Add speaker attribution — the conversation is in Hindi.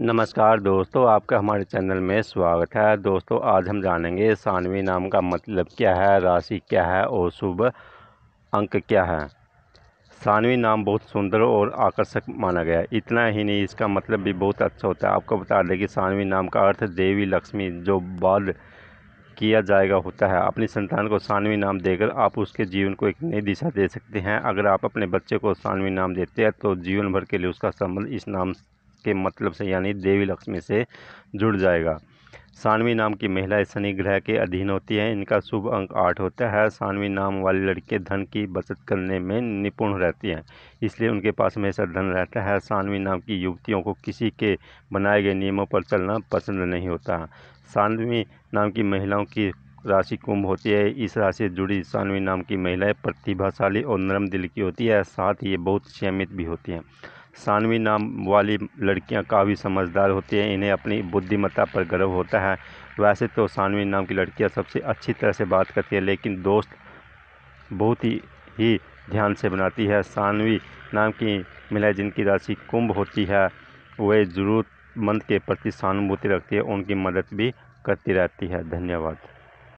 Speaker 1: नमस्कार दोस्तों आपका हमारे चैनल में स्वागत है दोस्तों आज हम जानेंगे सानवी नाम का मतलब क्या है राशि क्या है और शुभ अंक क्या है सानवी नाम बहुत सुंदर और आकर्षक माना गया है इतना ही नहीं इसका मतलब भी बहुत अच्छा होता है आपको बता दें कि सानवी नाम का अर्थ देवी लक्ष्मी जो बाद किया जाएगा होता है अपनी संतान को सानवी नाम देकर आप उसके जीवन को एक नई दिशा दे सकते हैं अगर आप अपने बच्चे को सानवी नाम देते हैं तो जीवन भर के लिए उसका संबंध इस नाम के मतलब से यानी देवी लक्ष्मी से जुड़ जाएगा सानवी नाम की महिला शनि ग्रह के अधीन होती है इनका शुभ अंक आठ होता है सानवी नाम वाली लड़के धन की बचत करने में निपुण रहती हैं इसलिए उनके पास हमेशा धन रहता है सानवी नाम की युवतियों को किसी के बनाए गए नियमों पर चलना पसंद नहीं होता सानवी नाम की महिलाओं की राशि कुंभ होती है इस राशि से जुड़ी सानवी नाम की महिलाएँ प्रतिभाशाली और नरम दिल की होती है साथ ही ये बहुत संयमित भी होती हैं सानवी नाम वाली लड़कियां काफ़ी समझदार होती हैं इन्हें अपनी बुद्धिमत्ता पर गर्व होता है वैसे तो सानवी नाम की लड़कियां सबसे अच्छी तरह से बात करती है लेकिन दोस्त बहुत ही ही ध्यान से बनाती है सानवी नाम की महिला जिनकी राशि कुंभ होती है वे ज़रूरतमंद के प्रति सहानुभूति रखती है उनकी मदद भी करती रहती है धन्यवाद